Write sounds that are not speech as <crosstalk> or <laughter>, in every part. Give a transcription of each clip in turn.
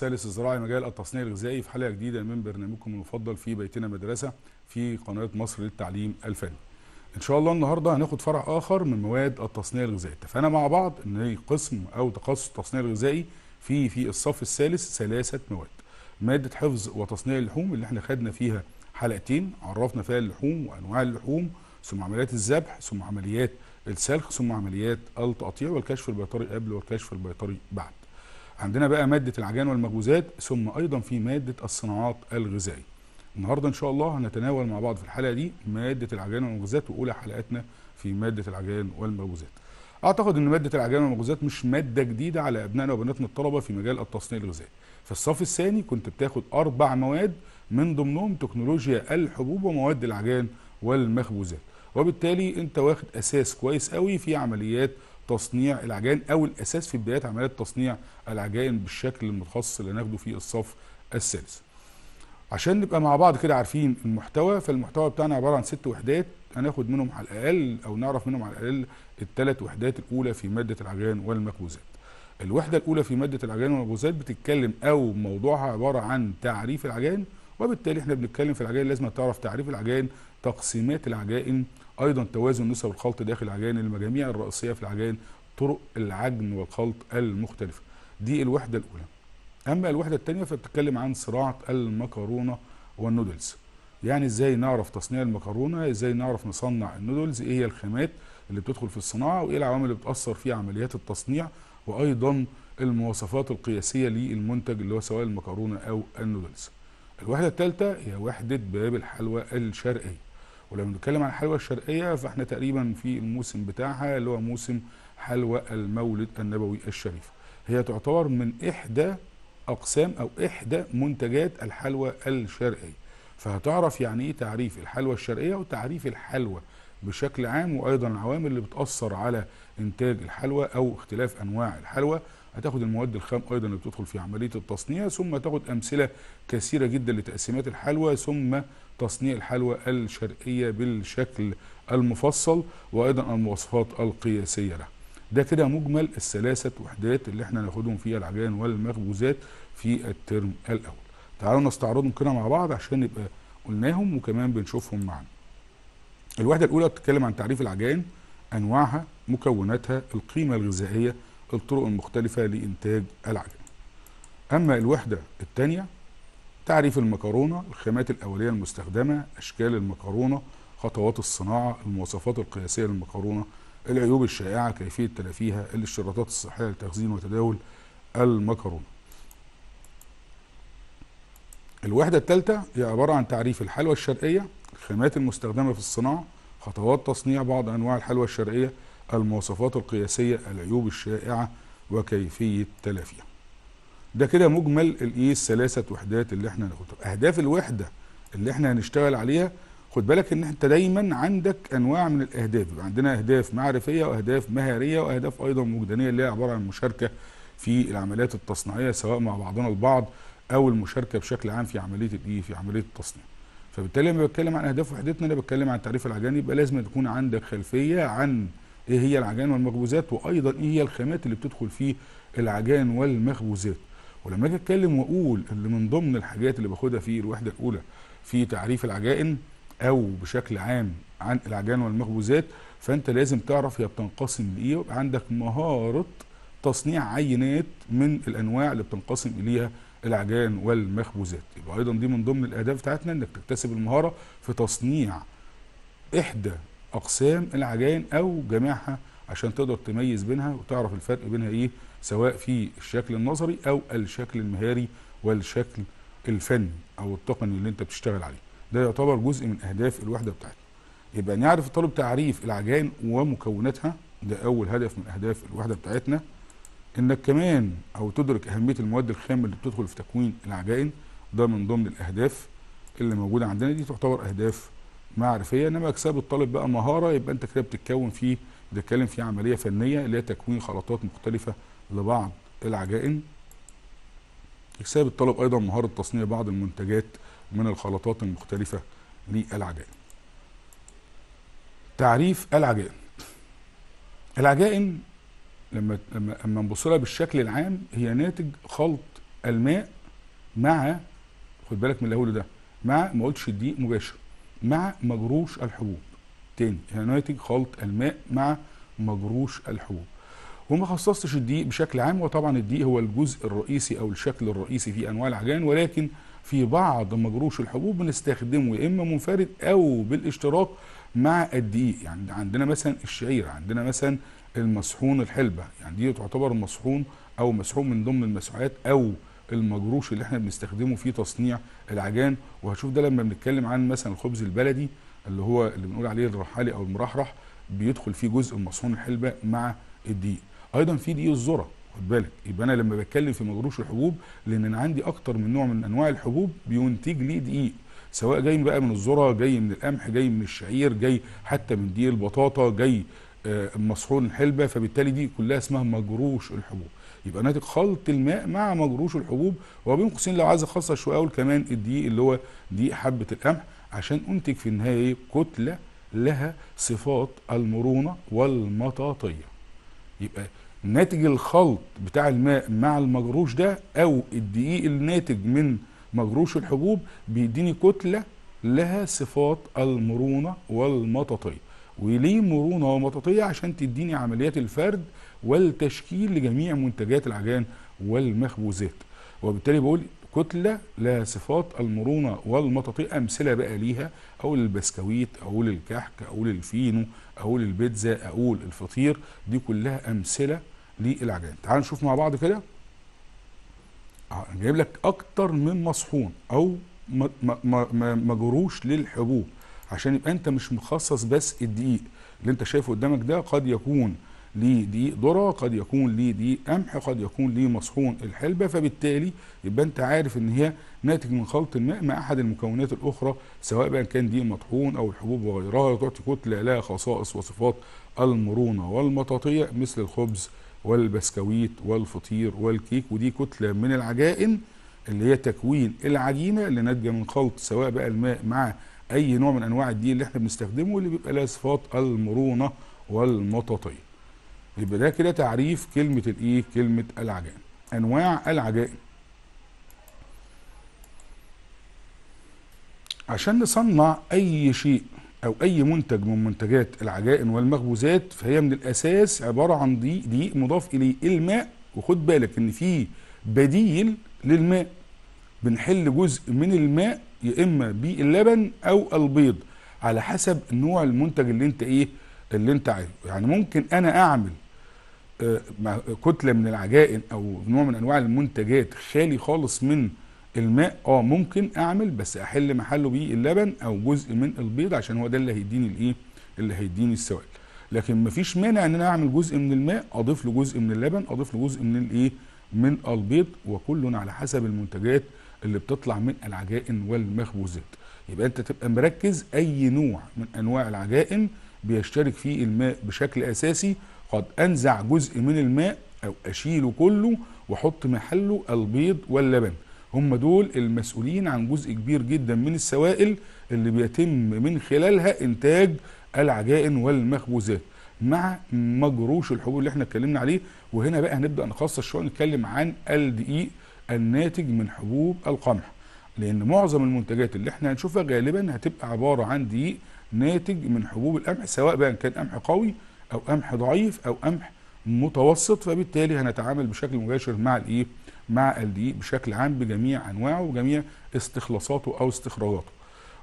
ثالث الزراعي مجال التصنيع الغذائي في حلقه جديده من برنامجكم المفضل في بيتنا مدرسه في قناه مصر للتعليم الفني. ان شاء الله النهارده هناخد فرع اخر من مواد التصنيع الغذائي، اتفقنا مع بعض ان قسم او تخصص التصنيع الغذائي في في الصف الثالث ثلاثه مواد. ماده حفظ وتصنيع اللحوم اللي احنا خدنا فيها حلقتين عرفنا فيها اللحوم وانواع اللحوم ثم عمليات الذبح ثم عمليات السلخ ثم عمليات التقطيع والكشف البيطري قبل والكشف البيطري بعد. عندنا بقى مادة العجائن والمخبوزات ثم أيضا في مادة الصناعات الغذائية النهاردة إن شاء الله هنتناول مع بعض في الحلقة دي مادة العجائن والمخبوزات وأولى حلقاتنا في مادة العجائن والمخبوزات أعتقد أن مادة العجائن والمخبوزات مش مادة جديدة على أبنائنا وبناتنا الطلبة في مجال التصنيع الغذائي في الصف الثاني كنت بتاخد أربع مواد من ضمنهم تكنولوجيا الحبوب ومواد العجائن والمخبوزات وبالتالي انت واخد اساس كويس قوي في عمليات تصنيع العجائن او الاساس في بدايات عمليات تصنيع العجائن بالشكل المتخصص اللي هناخده في الصف الثالث. عشان نبقى مع بعض كده عارفين المحتوى فالمحتوى بتاعنا عباره عن ست وحدات هناخد منهم على الاقل او نعرف منهم على الاقل الثلاث وحدات الاولى في ماده العجائن والمخبوزات الوحده الاولى في ماده العجائن والمخبوزات بتتكلم او موضوعها عباره عن تعريف العجائن وبالتالي احنا بنتكلم في العجائن لازم تعرف تعريف العجائن تقسيمات العجائن ايضا توازن نسب الخلط داخل العجائن المجاميع الرئيسيه في العجائن طرق العجن والخلط المختلفه دي الوحده الاولى اما الوحده الثانيه فبتتكلم عن صناعه المكرونه والنودلز يعني ازاي نعرف تصنيع المكرونه ازاي نعرف نصنع النودلز ايه هي الخامات اللي بتدخل في الصناعه وايه العوامل اللي بتاثر في عمليات التصنيع وايضا المواصفات القياسيه للمنتج اللي هو سواء المكرونه او النودلز الوحده الثالثه هي وحده باب الحلوى الشرقيه ولما بنتكلم عن الحلوى الشرقيه فاحنا تقريبا في الموسم بتاعها اللي هو موسم حلوى المولد النبوي الشريف هي تعتبر من احدى اقسام او احدى منتجات الحلوى الشرقيه فهتعرف يعني ايه تعريف الحلوى الشرقيه وتعريف الحلوى بشكل عام وايضا العوامل اللي بتاثر على انتاج الحلوى او اختلاف انواع الحلوى هتاخد المواد الخام ايضا اللي بتدخل في عمليه التصنيع ثم تاخد امثله كثيره جدا لتقسيمات الحلوى ثم تصنيع الحلوى الشرقية بالشكل المفصل وأيضا المواصفات القياسية لها ده كده مجمل الثلاثة وحدات اللي احنا هناخدهم فيها العجائن والمخبوزات في الترم الأول تعالوا نستعرضهم كده مع بعض عشان نبقى قلناهم وكمان بنشوفهم معنا الوحدة الأولى بتتكلم عن تعريف العجائن أنواعها مكوناتها القيمة الغذائية الطرق المختلفة لإنتاج العجائن أما الوحدة الثانية تعريف المكرونة الخامات الأولية المستخدمة أشكال المكرونة خطوات الصناعة المواصفات القياسية للمكرونة العيوب الشائعة كيفية تلافيها الاشتراطات الصحية لتخزين وتداول المكرونة الوحدة الثالثة هي عبارة عن تعريف الحلوى الشرقية الخامات المستخدمة في الصناعة خطوات تصنيع بعض أنواع الحلوى الشرقية المواصفات القياسية العيوب الشائعة وكيفية تلافيها ده كده مجمل الايه الثلاثه وحدات اللي احنا ناخدها اهداف الوحده اللي احنا هنشتغل عليها خد بالك ان انت دايما عندك انواع من الاهداف يبقى عندنا اهداف معرفيه واهداف مهاريه واهداف ايضا وجدانيه اللي هي عباره عن مشاركه في العمليات التصنيعيه سواء مع بعضنا البعض او المشاركه بشكل عام في عمليه الايه في عمليه التصنيع فبالتالي لما بتكلم عن اهداف وحدتنا انا بتكلم عن تعريف العجائن يبقى لازم تكون عندك خلفيه عن ايه هي العجائن والمخبوزات وايضا ايه هي الخامات اللي بتدخل في العجان والمخبوزات ولما اجي اتكلم واقول اللي من ضمن الحاجات اللي باخدها في الوحده الاولى في تعريف العجائن او بشكل عام عن العجائن والمخبوزات فانت لازم تعرف هي بتنقسم لايه ويبقى عندك مهاره تصنيع عينات من الانواع اللي بتنقسم اليها العجائن والمخبوزات يبقى ايضا دي من ضمن الاهداف بتاعتنا انك تكتسب المهاره في تصنيع احدى اقسام العجائن او جميعها عشان تقدر تميز بينها وتعرف الفرق بينها ايه سواء في الشكل النظري او الشكل المهاري والشكل الفني او التقني اللي انت بتشتغل عليه ده يعتبر جزء من اهداف الوحده بتاعتنا يبقى نعرف الطالب تعريف العجائن ومكوناتها ده اول هدف من اهداف الوحده بتاعتنا انك كمان او تدرك اهميه المواد الخام اللي بتدخل في تكوين العجائن ده من ضمن الاهداف اللي موجوده عندنا دي تعتبر اهداف معرفيه انما اكساب الطالب بقى مهاره يبقى انت كده بتتكون فيه بتتكلم في عمليه فنيه اللي هي تكوين خلطات مختلفه لبعض العجائن اكساب الطلب ايضا مهاره تصنيع بعض المنتجات من الخلطات المختلفه للعجائن تعريف العجائن العجائن لما لما لما نبص لها بالشكل العام هي ناتج خلط الماء مع خد بالك من الاول ده مع ما قلتش الدقيق مباشر مع مجروش الحبوب تاني هي ناتج خلط الماء مع مجروش الحبوب وما خصصتش الدقيق بشكل عام وطبعا الدقيق هو الجزء الرئيسي او الشكل الرئيسي في انواع العجائن ولكن في بعض مجروش الحبوب بنستخدمه يا اما منفرد او بالاشتراك مع الدقيق يعني عندنا مثلا الشعير عندنا مثلا المصحون الحلبه يعني دي تعتبر مصحون او مسحون من ضمن المسحوقات او المجروش اللي احنا بنستخدمه في تصنيع العجان وهشوف ده لما بنتكلم عن مثلا الخبز البلدي اللي هو اللي بنقول عليه الرحالي او المرحرح بيدخل فيه جزء مصحون الحلبه مع الدقيق ايضا في دقيق الذره خد بالك يبقى انا لما بتكلم في مجروش الحبوب لان انا عندي اكتر من نوع من انواع الحبوب بينتج لي دقيق سواء جاي بقى من الذره جاي من القمح جاي من الشعير جاي حتى من دقيق البطاطا جاي آه، مصحون الحلبه فبالتالي دي كلها اسمها مجروش الحبوب يبقى ناتج خلط الماء مع مجروش الحبوب وبين قوسين لو عايز اخصص شويه اقول كمان الدقيق اللي هو دقيق حبه القمح عشان انتج في النهايه ايه كتله لها صفات المرونه والمطاطيه يبقى ناتج الخلط بتاع الماء مع المجروش ده او الدقيق الناتج من مجروش الحبوب بيديني كتله لها صفات المرونه والمطاطيه وليه مرونه ومطاطيه عشان تديني عمليات الفرد والتشكيل لجميع منتجات العجان والمخبوزات وبالتالي بقول كتله لها صفات المرونه والمطاطيه امثله بقى ليها او للبسكويت او للكحك او للفينو او للبيتزا او الفطير دي كلها امثله للعجائن تعال نشوف مع بعض كده آه، جايب لك اكتر من مصحون او مجروش للحبوب عشان يبقى انت مش مخصص بس الدقيق اللي انت شايفه قدامك ده قد يكون ليه دقيق ذره قد يكون ليه دقيق قمح قد يكون ليه مصحون الحلبه فبالتالي يبقى انت عارف ان هي ناتج من خلط الماء مع احد المكونات الاخرى سواء بقى كان دقيق مطحون او الحبوب وغيرها تعطي كتله لها خصائص وصفات المرونه والمطاطيه مثل الخبز والبسكويت والفطير والكيك ودي كتلة من العجائن اللي هي تكوين العجينة اللي ناتجة من خلط سواء بقى الماء مع أي نوع من أنواع الدقيق اللي احنا بنستخدمه اللي بيبقى لها صفات المرونة والمطاطية يبقى ده كده تعريف كلمة الإيه؟ كلمة العجائن أنواع العجائن عشان نصنع أي شيء أو أي منتج من منتجات العجائن والمخبوزات فهي من الأساس عبارة عن دقيق دقيق مضاف إليه الماء وخد بالك إن في بديل للماء بنحل جزء من الماء يا إما باللبن أو البيض على حسب نوع المنتج اللي أنت إيه اللي أنت عايزه يعني ممكن أنا أعمل آه، كتلة من العجائن أو نوع من أنواع المنتجات خالي خالص من الماء اه ممكن اعمل بس احل محله بيه اللبن او جزء من البيض عشان هو ده اللي هيديني الايه اللي هيديني السوائل لكن مفيش مانع ان انا اعمل جزء من الماء اضيف له جزء من اللبن اضيف له جزء من الايه من البيض وكل على حسب المنتجات اللي بتطلع من العجائن والمخبوزات يبقى انت تبقى مركز اي نوع من انواع العجائن بيشترك فيه الماء بشكل اساسي قد انزع جزء من الماء او اشيله كله واحط محله البيض واللبن هم دول المسؤولين عن جزء كبير جدا من السوائل اللي بيتم من خلالها انتاج العجائن والمخبوزات مع مجروش الحبوب اللي احنا اتكلمنا عليه وهنا بقى هنبدا نخصص شويه نتكلم عن الدقيق الناتج من حبوب القمح لان معظم المنتجات اللي احنا هنشوفها غالبا هتبقى عباره عن دقيق ناتج من حبوب القمح سواء بقى كان قمح قوي او قمح ضعيف او قمح متوسط فبالتالي هنتعامل بشكل مباشر مع الايه مع ال دي بشكل عام بجميع انواعه وجميع استخلاصاته او استخراجاته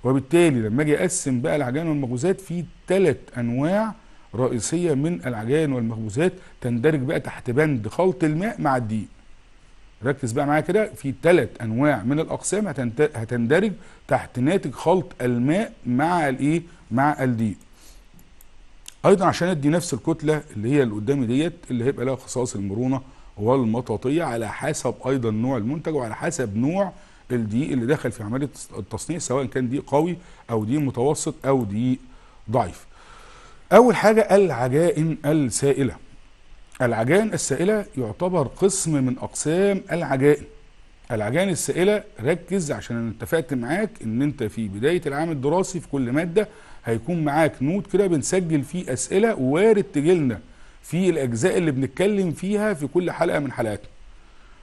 وبالتالي لما اجي اقسم بقى العجائن والمخبوزات في ثلاث انواع رئيسيه من العجائن والمخبوزات تندرج بقى تحت بند خلط الماء مع الدقيق ركز بقى معايا كده في ثلاث انواع من الاقسام هتندرج تحت ناتج خلط الماء مع الايه مع الدقيق ايضا عشان ادي نفس الكتله اللي هي اللي قدامي ديت اللي هيبقى لها خصائص المرونه والمطاطيه على حسب ايضا نوع المنتج وعلى حسب نوع الدقيق اللي دخل في عمليه التصنيع سواء كان دقيق قوي او دقيق متوسط او دقيق ضعيف. اول حاجه العجائن السائله. العجائن السائله يعتبر قسم من اقسام العجائن. العجائن السائله ركز عشان انا اتفقت معاك ان انت في بدايه العام الدراسي في كل ماده هيكون معاك نوت كده بنسجل فيه اسئله وارد تجيلنا في الاجزاء اللي بنتكلم فيها في كل حلقه من حلقاتنا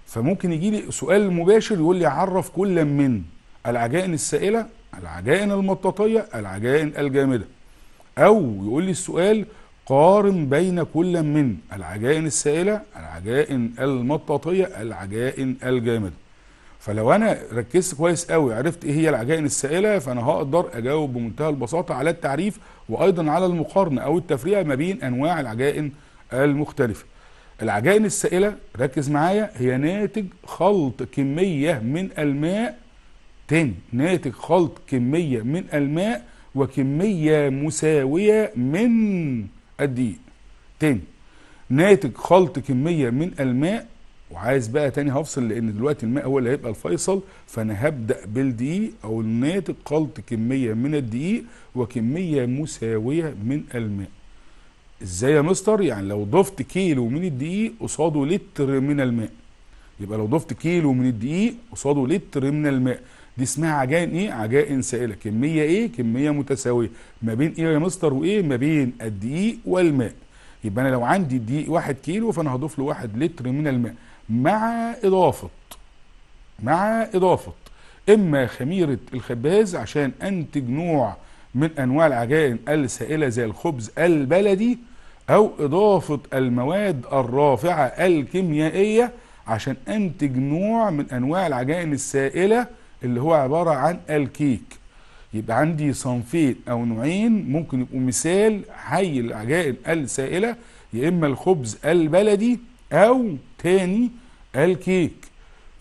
فممكن يجي لي سؤال مباشر يقول لي عرف كل من العجائن السائله العجائن المطاطيه العجائن الجامده او يقول لي السؤال قارن بين كل من العجائن السائله العجائن المطاطيه العجائن الجامده فلو انا ركزت كويس قوي عرفت ايه هي العجائن السائله فانا هقدر اجاوب بمنتهى البساطه على التعريف وايضا على المقارنه او التفريع ما بين انواع العجائن المختلفة العجائن السائلة ركز معايا هي ناتج خلط كمية من الماء تاني ناتج خلط كمية من الماء وكمية مساوية من الدقيق تاني ناتج خلط كمية من الماء وعايز بقى تاني هفصل لان دلوقتي الماء هو اللي هيبقى الفيصل فانا هبدأ بالدقيق او ناتج خلط كمية من الدقيق وكمية مساوية من الماء ازاي يا مستر يعني لو ضفت كيلو من الدقيق قصاده لتر من الماء يبقى لو ضفت كيلو من الدقيق قصاده لتر من الماء دي اسمها عجائن ايه عجائن سائله كميه ايه كميه متساويه ما بين ايه يا مستر وايه ما بين الدقيق والماء يبقى انا لو عندي الدقيق واحد كيلو فانا هضيف له واحد لتر من الماء مع اضافه مع اضافه اما خميره الخباز عشان انتج نوع من انواع العجائن السائله زي الخبز البلدي او اضافة المواد الرافعة الكيميائية عشان انتج نوع من انواع العجائن السائلة اللي هو عبارة عن الكيك يبقى عندي صنفين او نوعين ممكن يبقوا مثال حي العجائن السائلة يا اما الخبز البلدي او تاني الكيك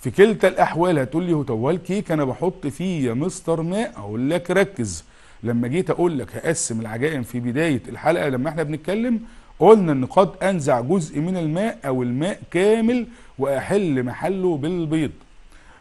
في كلتا الاحوال هتقول لي هو الكيك انا بحط فيه يا مستر ماء اقول لك ركز لما جيت اقول لك هقسم العجائن في بدايه الحلقه لما احنا بنتكلم قلنا ان قد انزع جزء من الماء او الماء كامل واحل محله بالبيض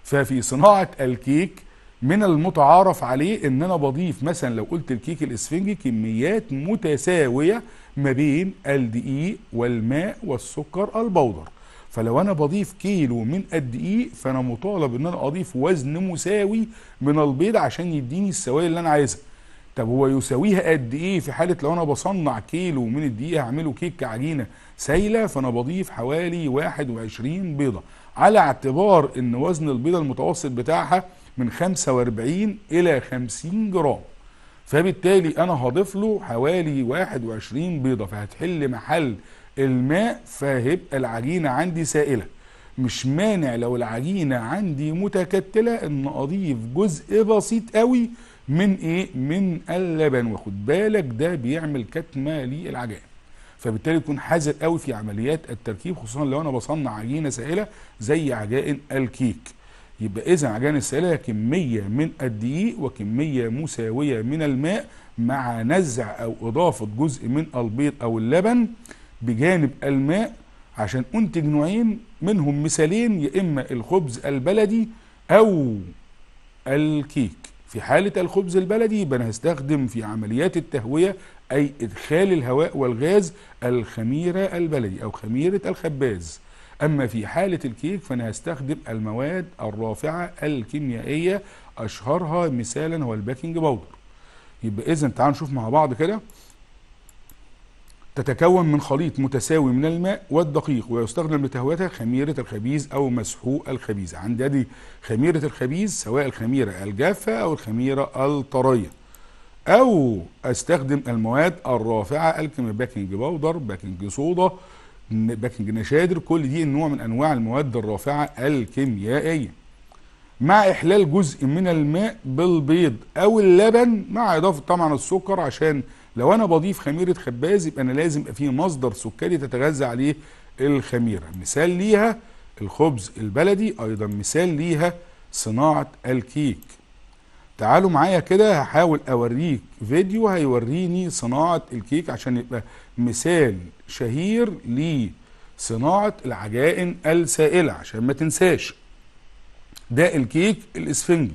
ففي صناعة الكيك من المتعارف عليه ان انا بضيف مثلا لو قلت الكيك الاسفنجي كميات متساوية ما بين الدقيق والماء والسكر البودر فلو انا بضيف كيلو من الدقيق فانا مطالب ان انا اضيف وزن مساوي من البيض عشان يديني السوائل اللي انا عايزها طب هو يساويها قد ايه في حاله لو انا بصنع كيلو من الدقيقه هعمله كيك كعجينه سايله فانا بضيف حوالي 21 بيضه على اعتبار ان وزن البيضه المتوسط بتاعها من 45 الى 50 جرام فبالتالي انا هضيف له حوالي 21 بيضه فهتحل محل الماء فهيبقى العجينه عندي سائله مش مانع لو العجينه عندي متكتله ان اضيف جزء بسيط قوي من ايه من اللبن واخد بالك ده بيعمل كتمه للعجائن فبالتالي تكون حذر قوي في عمليات التركيب خصوصا لو انا بصنع عجينه سائله زي عجائن الكيك يبقى اذا عجائن السائله كميه من الدقيق وكميه مساويه من الماء مع نزع او اضافه جزء من البيض او اللبن بجانب الماء عشان انتج نوعين منهم مثالين يا اما الخبز البلدي او الكيك في حالة الخبز البلدي يبقى هستخدم في عمليات التهوية أي إدخال الهواء والغاز الخميرة البلدي أو خميرة الخباز أما في حالة الكيك فأنا هستخدم المواد الرافعة الكيميائية أشهرها مثالا هو الباكنج باودر يبقى إذا تعالوا نشوف مع بعض كده تتكون من خليط متساوي من الماء والدقيق ويستخدم لتهويتها خميرة الخبيز أو مسحوق الخبيز هذه خميرة الخبيز سواء الخميرة الجافة أو الخميرة الطرية أو أستخدم المواد الرافعة الكيمياء باكنج باودر باكنج صودا باكنج نشادر كل دي نوع من أنواع المواد الرافعة الكيميائية مع إحلال جزء من الماء بالبيض أو اللبن مع إضافة طبعا السكر عشان لو انا بضيف خميره خباز يبقى انا لازم يبقى في مصدر سكري تتغذى عليه الخميره مثال ليها الخبز البلدي ايضا مثال ليها صناعه الكيك تعالوا معايا كده هحاول اوريك فيديو هيوريني صناعه الكيك عشان يبقى مثال شهير لصناعه العجائن السائله عشان ما تنساش ده الكيك الاسفنجي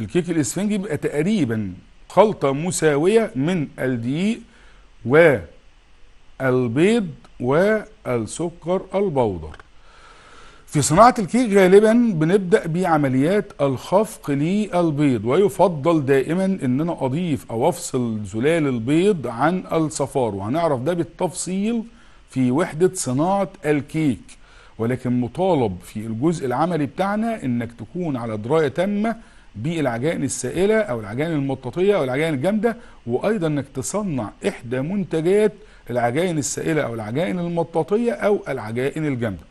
الكيك الاسفنجي بيبقى تقريبا خلطة مساوية من الدقيق والبيض والسكر البودر في صناعة الكيك غالبا بنبدأ بعمليات الخفق للبيض ويفضل دائما ان انا اضيف او افصل زلال البيض عن الصفار وهنعرف ده بالتفصيل في وحدة صناعة الكيك ولكن مطالب في الجزء العملي بتاعنا انك تكون على دراية تامة بالعجائن السائله او العجائن المطاطيه او العجائن الجامده وايضا انك تصنع احدى منتجات العجائن السائله او العجائن المطاطيه او العجائن الجامده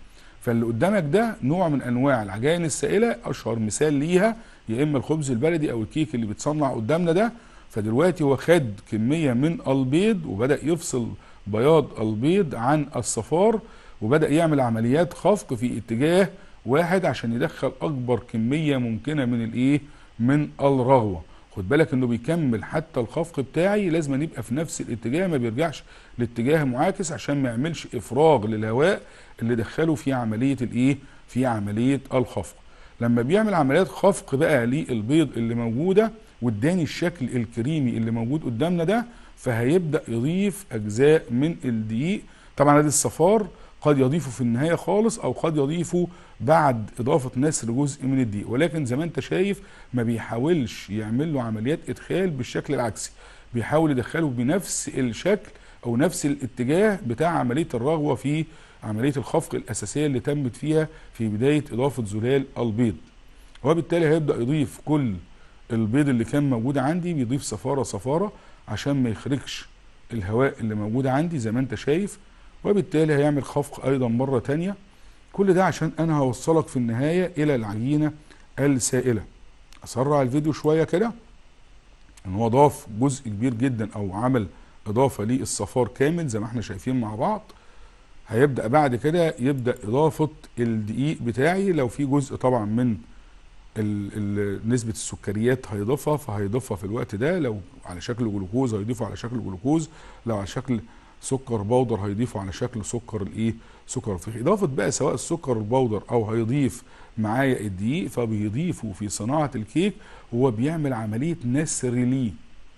فاللي قدامك ده نوع من انواع العجائن السائله اشهر مثال ليها يا اما الخبز البلدي او الكيك اللي بيتصنع قدامنا ده فدلوقتي هو خد كميه من البيض وبدا يفصل بياض البيض عن الصفار وبدا يعمل عمليات خفق في اتجاه واحد عشان يدخل اكبر كميه ممكنه من الايه من الرغوه خد بالك انه بيكمل حتى الخفق بتاعي لازم يبقى في نفس الاتجاه ما بيرجعش لاتجاه معاكس عشان ما يعملش افراغ للهواء اللي دخله في عمليه الايه في عمليه الخفق لما بيعمل عمليات خفق بقى للبيض اللي موجوده واداني الشكل الكريمي اللي موجود قدامنا ده فهيبدا يضيف اجزاء من الدقيق طبعا ادي الصفار قد يضيفه في النهايه خالص او قد يضيفه بعد اضافه نسر جزء من الضيق ولكن زي ما انت شايف ما بيحاولش يعمل له عمليات ادخال بالشكل العكسي بيحاول يدخله بنفس الشكل او نفس الاتجاه بتاع عمليه الرغوه في عمليه الخفق الاساسيه اللي تمت فيها في بدايه اضافه زلال البيض وبالتالي هيبدا يضيف كل البيض اللي كان موجود عندي بيضيف صفاره صفاره عشان ما يخرجش الهواء اللي موجود عندي زي ما انت شايف وبالتالي هيعمل خفق ايضا مرة تانية كل ده عشان انا هوصلك في النهاية الى العجينة السائلة اسرع الفيديو شوية كده ان هو ضاف جزء كبير جدا او عمل اضافة للصفار كامل زي ما احنا شايفين مع بعض هيبدأ بعد كده يبدأ اضافة الدقيق بتاعي لو في جزء طبعا من الـ الـ نسبة السكريات هيضيفها فهيضيفها في الوقت ده لو على شكل جلوكوز هيضيفه على شكل جلوكوز لو على شكل سكر بودر هيضيفه على شكل سكر الايه سكر الفخ اضافه بقى سواء السكر البودر او هيضيف معايا الدقيق فبيضيفه في صناعه الكيك هو بيعمل عمليه نسر ليه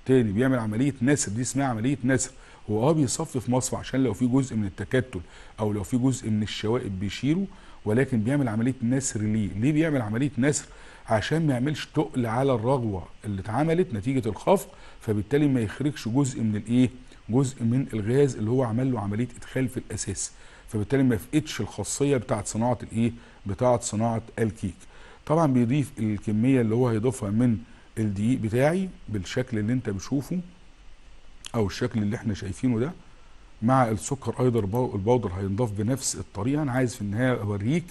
تاني بيعمل عمليه نسر دي اسمها عمليه نسر هو اه بيصفف مصفى عشان لو في جزء من التكتل او لو في جزء من الشوائب بيشيله ولكن بيعمل عمليه نسر ليه ليه بيعمل عمليه نسر عشان ما يعملش تقل على الرغوه اللي اتعملت نتيجه الخفق فبالتالي ما يخرجش جزء من الايه جزء من الغاز اللي هو عمل له عمليه ادخال في الاساس فبالتالي ما فقدش الخاصيه بتاعه صناعه الايه بتاعه صناعه الكيك طبعا بيضيف الكميه اللي هو هيضيفها من الدقيق بتاعي بالشكل اللي انت بتشوفه او الشكل اللي احنا شايفينه ده مع السكر ايضا البودر هينضاف بنفس الطريقه انا عايز في النهايه اوريك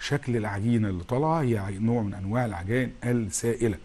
شكل العجينه اللي طالعه هي نوع من انواع العجائن السائله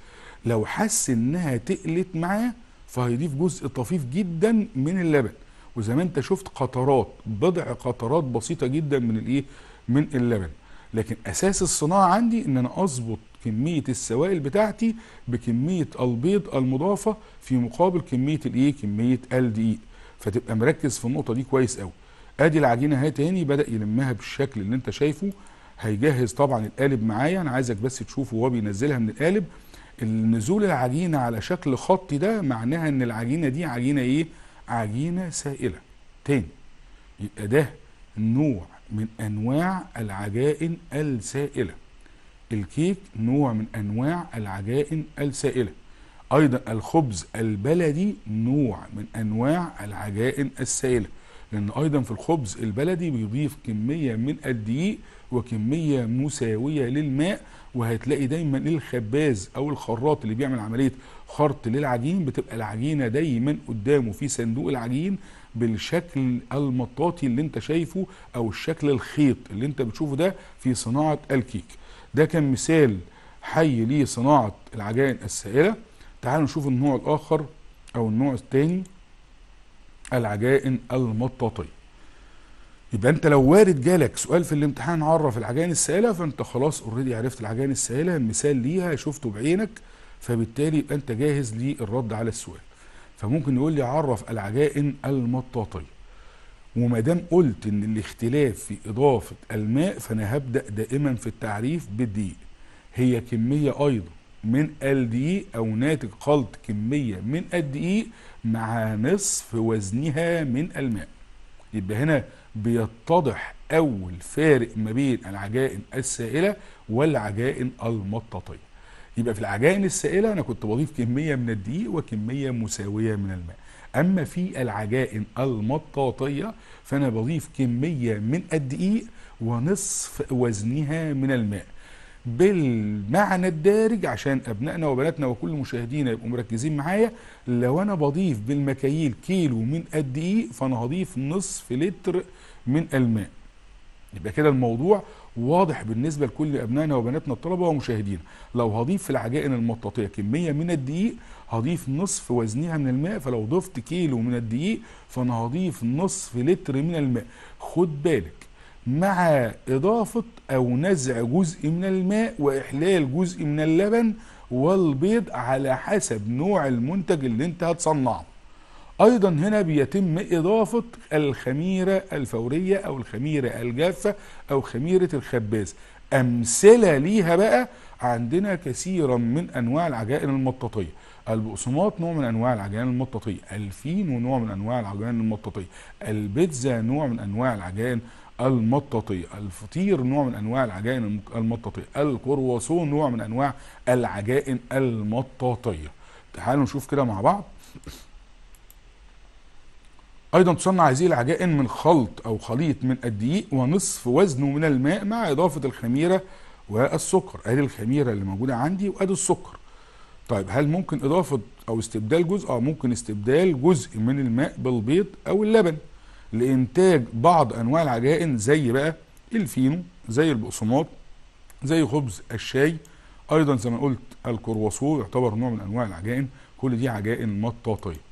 لو حس انها تقلت معاه فهيضيف جزء طفيف جدا من اللبن وزي ما انت شفت قطرات بضع قطرات بسيطه جدا من الايه من اللبن لكن اساس الصناعه عندي ان انا اظبط كميه السوائل بتاعتي بكميه البيض المضافه في مقابل كميه الايه كميه الدقيق فتبقى مركز في النقطه دي كويس قوي ادي العجينه اهي تاني بدا يلمها بالشكل اللي انت شايفه هيجهز طبعا القالب معايا انا عايزك بس تشوفه وهو بينزلها من القالب النزول العجينة على شكل خطي ده معناها ان العجينة دي عجينة ايه عجينة سائلة تاني يبقى ده نوع من انواع العجائن السائلة الكيك نوع من انواع العجائن السائلة ايضا الخبز البلدي نوع من انواع العجائن السائلة لان ايضا في الخبز البلدي بيضيف كمية من الدقيق وكمية مساوية للماء وهتلاقي دايما الخباز او الخراط اللي بيعمل عمليه خرط للعجين بتبقى العجينه دايما قدامه في صندوق العجين بالشكل المطاطي اللي انت شايفه او الشكل الخيط اللي انت بتشوفه ده في صناعه الكيك ده كان مثال حي لصناعه العجائن السائله تعالوا نشوف النوع الاخر او النوع الثاني العجائن المطاطيه يبقى انت لو وارد جالك سؤال في الامتحان عرف العجائن السائله فانت خلاص اوريدي عرفت العجائن السائله مثال ليها شفته بعينك فبالتالي يبقى انت جاهز للرد على السؤال فممكن يقول لي عرف العجائن المطاطيه وما دام قلت ان الاختلاف في اضافه الماء فانا هبدا دائما في التعريف بالدقيق هي كميه ايضا من الدقيق او ناتج خلط كميه من الدقيق مع نصف وزنها من الماء يبقى هنا بيتضح اول فارق ما بين العجائن السائله والعجائن المطاطيه يبقى في العجائن السائله انا كنت بضيف كميه من الدقيق وكميه مساويه من الماء اما في العجائن المطاطيه فانا بضيف كميه من الدقيق ونصف وزنها من الماء بالمعنى الدارج عشان ابنائنا وبناتنا وكل مشاهدينا يبقوا مركزين معايا لو انا بضيف بالمكاييل كيلو من قد ايه فانا هضيف نصف لتر من الماء يبقى كده الموضوع واضح بالنسبة لكل أبنائنا وبناتنا الطلبة ومشاهدينا لو هضيف في العجائن المطاطية كمية من الدقيق هضيف نصف وزنها من الماء فلو ضفت كيلو من الدقيق فأنا هضيف نصف لتر من الماء خد بالك مع إضافة أو نزع جزء من الماء وإحلال جزء من اللبن والبيض على حسب نوع المنتج اللي انت هتصنعه أيضا هنا بيتم إضافة الخميرة الفورية أو الخميرة الجافة أو خميرة الخباز أمثلة ليها بقى عندنا كثيرا من أنواع العجائن المطاطية البقسماط نوع من انواع العجائن المطاطيه الفينو نوع من انواع العجائن المطاطيه البيتزا نوع من انواع العجائن المطاطي الفطير نوع من انواع العجائن المطاطيه الكرواسون نوع من انواع العجائن المطاطيه تعالوا نشوف كده مع بعض ايضا تصنع هذه العجائن من خلط او خليط من الدقيق ونصف وزنه من الماء مع اضافه الخميره والسكر ادي الخميره اللي موجوده عندي وادي السكر طيب هل ممكن اضافه او استبدال جزء اه ممكن استبدال جزء من الماء بالبيض او اللبن لانتاج بعض انواع العجائن زي بقى الفينو زي البقسماط زي خبز الشاي ايضا زي ما قلت الكرواسو يعتبر نوع من انواع العجائن كل دي عجائن مطاطيه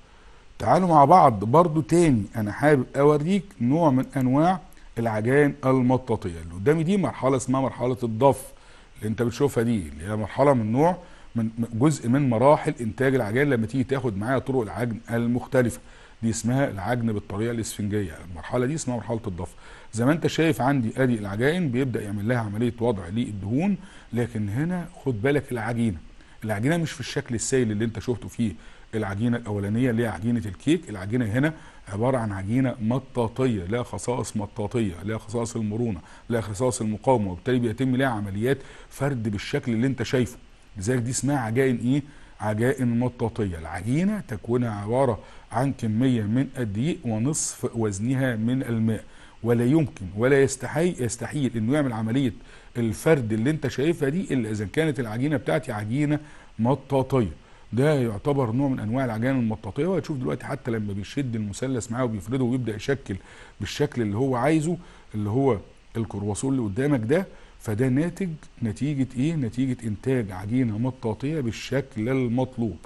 تعالوا مع بعض برضو تاني انا حابب اوريك نوع من انواع العجائن المطاطيه اللي قدامي دي مرحله اسمها مرحله الضف اللي انت بتشوفها دي اللي هي مرحله من نوع من جزء من مراحل انتاج العجائن لما تيجي تاخد معايا طرق العجن المختلفه دي اسمها العجن بالطريقه الاسفنجيه المرحله دي اسمها مرحله الضفر زي ما انت شايف عندي ادي العجائن بيبدا يعمل لها عمليه وضع للدهون لكن هنا خد بالك العجينه العجينه مش في الشكل السائل اللي انت شفته فيه العجينه الاولانيه اللي هي عجينه الكيك العجينه هنا عباره عن عجينه مطاطيه لها خصائص مطاطيه لها خصائص المرونه لها خصائص المقاومه وبالتالي بيتم لها عمليات فرد بالشكل اللي انت شايفه لذلك دي اسمها عجائن ايه عجائن مطاطيه العجينه تكون عباره عن كمية من الدقيق ونصف وزنها من الماء ولا يمكن ولا يستحي يستحيل انه يعمل عملية الفرد اللي انت شايفها دي الا اذا كانت العجينة بتاعتي عجينة مطاطية ده يعتبر نوع من انواع العجائن المطاطيه وهتشوف دلوقتي حتى لما بيشد المثلث معاه وبيفرده ويبدا يشكل بالشكل اللي هو عايزه اللي هو الكرواسون اللي قدامك ده فده ناتج نتيجه ايه؟ نتيجه انتاج عجينه مطاطيه بالشكل المطلوب.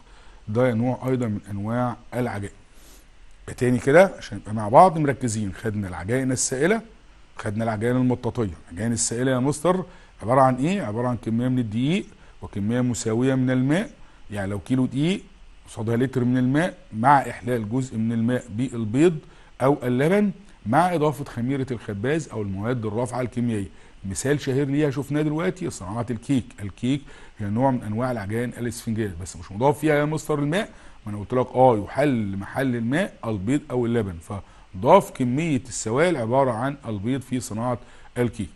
ده نوع ايضا من انواع العجائن تاني كده عشان نبقى مع بعض مركزين خدنا العجائن السائله خدنا العجائن المطاطيه العجائن السائله يا مستر عباره عن ايه عباره عن كميه من الدقيق وكميه مساويه من الماء يعني لو كيلو دقيق قصادها لتر من الماء مع احلال جزء من الماء بالبيض او اللبن مع اضافه خميره الخباز او المواد الرافعه الكيميائيه مثال شهير ليها شفناه دلوقتي صناعه الكيك الكيك هي نوع من انواع العجائن الاسفنجيه بس مش مضاف فيها مصدر الماء ما انا قلت لك اه يحل محل الماء البيض او اللبن فضاف كميه السوائل عباره عن البيض في صناعه الكيك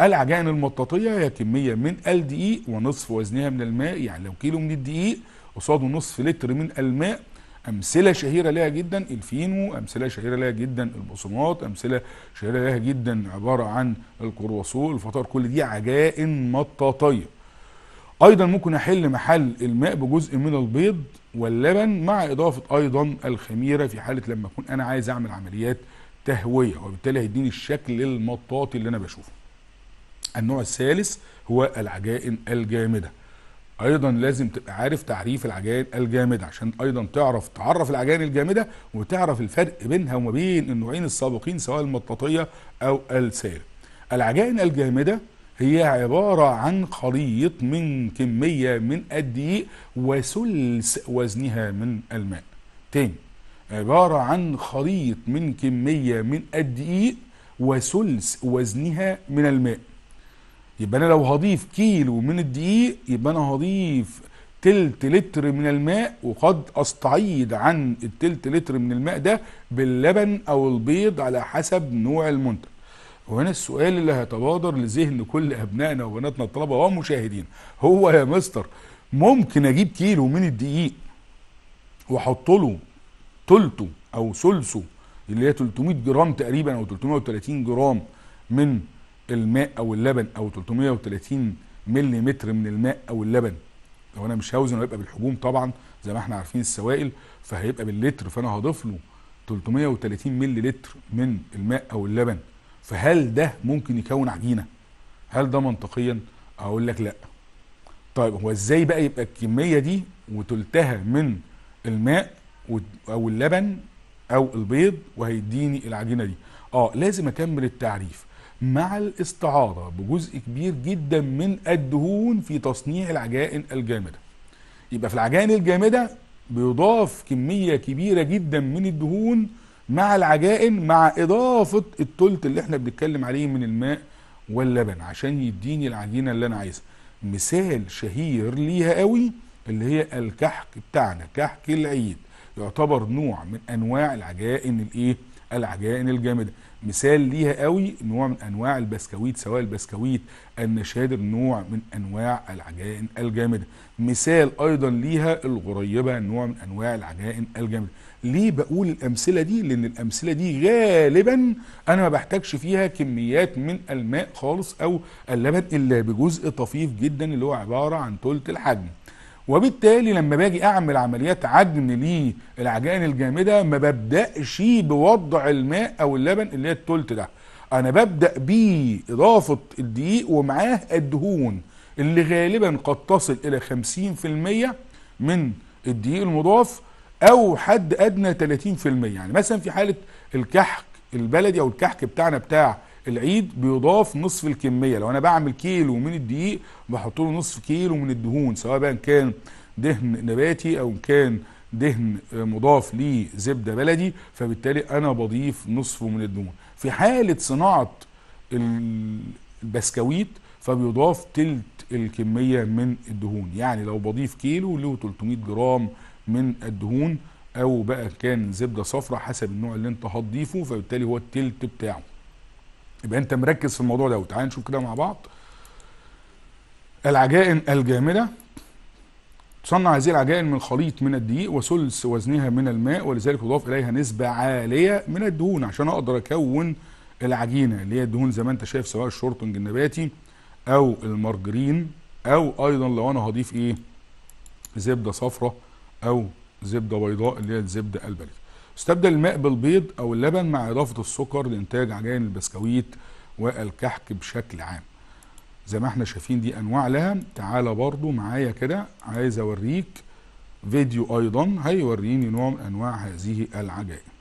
العجائن المطاطيه هي كميه من الدقيق ونصف وزنها من الماء يعني لو كيلو من الدقيق قصاده نصف لتر من الماء امثله شهيره لها جدا الفينو امثله شهيره لها جدا البصمات امثله شهيره لها جدا عباره عن الكرواسون الفطار كل دي عجائن مطاطيه ايضا ممكن احل محل الماء بجزء من البيض واللبن مع اضافه ايضا الخميره في حاله لما اكون انا عايز اعمل عمليات تهويه وبالتالي هيديني الشكل المطاطي اللي انا بشوفه النوع الثالث هو العجائن الجامده ايضا لازم تبقى عارف تعريف العجائن الجامده عشان ايضا تعرف تعرف العجائن الجامده وتعرف الفرق بينها وما بين النوعين السابقين سواء المطاطيه او السائل. العجائن الجامده هي عبارة عن خليط من كمية من الدقيق وثلث وزنها من الماء تاني عبارة عن خليط من كمية من الدقيق وثلث وزنها من الماء يبقى انا لو هضيف كيلو من الدقيق يبقى انا هضيف تلت لتر من الماء وقد استعيد عن التلت لتر من الماء ده باللبن او البيض على حسب نوع المنتج وهنا السؤال اللي هيتبادر لذهن كل ابنائنا وبناتنا الطلبه ومشاهدين هو يا مستر ممكن اجيب كيلو من الدقيق واحط له تلته او ثلثه اللي هي 300 جرام تقريبا او 330 جرام من الماء او اللبن او 330 ملي متر من الماء او اللبن لو انا مش هوزن هيبقى بالحجوم طبعا زي ما احنا عارفين السوائل فهيبقى باللتر فانا هضيف له 330 ملي لتر من الماء او اللبن فهل ده ممكن يكون عجينه هل ده منطقيا اقول لك لا طيب هو ازاي بقى يبقى الكميه دي وتلتها من الماء او اللبن او البيض وهيديني العجينه دي اه لازم اكمل التعريف مع الاستعارة بجزء كبير جدا من الدهون في تصنيع العجائن الجامدة يبقى في العجائن الجامدة بيضاف كمية كبيرة جدا من الدهون مع العجائن مع إضافة التلت اللي احنا بنتكلم عليه من الماء واللبن عشان يديني العجينة اللي أنا عايزها مثال شهير ليها قوي اللي هي الكحك بتاعنا كحك العيد يعتبر نوع من أنواع العجائن الإيه؟ العجائن الجامدة مثال ليها قوي نوع من انواع البسكويت سواء البسكويت النشادر نوع من انواع العجائن الجامده مثال ايضا ليها الغريبه نوع من انواع العجائن الجامده ليه بقول الامثله دي لان الامثله دي غالبا انا ما بحتاجش فيها كميات من الماء خالص او اللبن الا بجزء طفيف جدا اللي هو عباره عن ثلث الحجم وبالتالي لما باجي اعمل عمليات عدن للعجائن الجامده ما ببداش بوضع الماء او اللبن اللي هي التلت ده انا ببدا بيه اضافه الدقيق ومعاه الدهون اللي غالبا قد تصل الى 50% من الدقيق المضاف او حد ادنى 30% يعني مثلا في حاله الكحك البلدي او الكحك بتاعنا بتاع العيد بيضاف نصف الكميه لو انا بعمل كيلو من الدقيق بحط له نصف كيلو من الدهون سواء بقى كان دهن نباتي او كان دهن مضاف لزبده بلدي فبالتالي انا بضيف نصفه من الدهون في حاله صناعه البسكويت فبيضاف تلت الكميه من الدهون يعني لو بضيف كيلو له 300 جرام من الدهون او بقى كان زبده صفراء حسب النوع اللي انت هتضيفه فبالتالي هو التلت بتاعه يبقى انت مركز في الموضوع ده وتعالى نشوف كده مع بعض العجائن الجامده تصنع هذه العجائن من خليط من الدقيق وثلث وزنها من الماء ولذلك يضاف اليها نسبه عاليه من الدهون عشان اقدر اكون العجينه اللي هي الدهون زي ما انت شايف سواء الشورتنج النباتي او المارجرين او ايضا لو انا هضيف ايه زبده صفراء او زبده بيضاء اللي هي الزبده البلدي استبدل الماء بالبيض او اللبن مع اضافه السكر لانتاج عجائن البسكويت والكحك بشكل عام زي ما احنا شايفين دي انواع لها تعالى برضو معايا كده عايز اوريك فيديو ايضا هيوريني نوع من انواع هذه العجائن